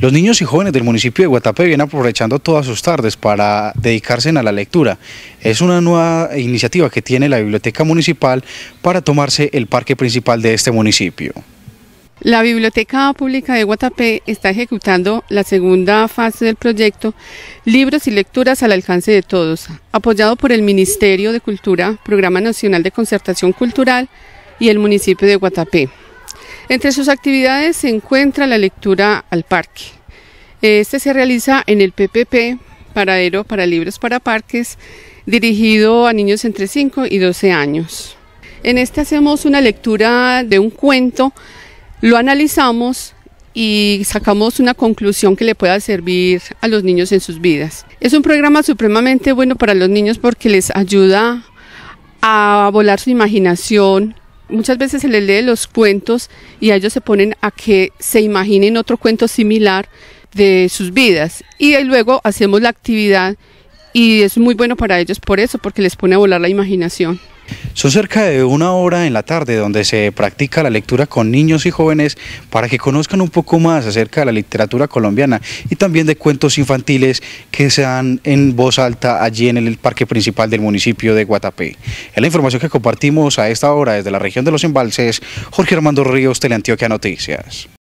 Los niños y jóvenes del municipio de Guatapé vienen aprovechando todas sus tardes para dedicarse a la lectura. Es una nueva iniciativa que tiene la Biblioteca Municipal para tomarse el parque principal de este municipio. La Biblioteca Pública de Guatapé está ejecutando la segunda fase del proyecto Libros y Lecturas al Alcance de Todos, apoyado por el Ministerio de Cultura, Programa Nacional de Concertación Cultural y el municipio de Guatapé. Entre sus actividades se encuentra la lectura al parque. Este se realiza en el PPP, Paradero para Libros para Parques, dirigido a niños entre 5 y 12 años. En este hacemos una lectura de un cuento, lo analizamos y sacamos una conclusión que le pueda servir a los niños en sus vidas. Es un programa supremamente bueno para los niños porque les ayuda a volar su imaginación. Muchas veces se les lee los cuentos y a ellos se ponen a que se imaginen otro cuento similar de sus vidas. Y luego hacemos la actividad y es muy bueno para ellos por eso, porque les pone a volar la imaginación. Son cerca de una hora en la tarde donde se practica la lectura con niños y jóvenes para que conozcan un poco más acerca de la literatura colombiana y también de cuentos infantiles que se dan en voz alta allí en el parque principal del municipio de Guatapé. Es la información que compartimos a esta hora desde la región de los embalses. Jorge Armando Ríos, Teleantioquia Noticias.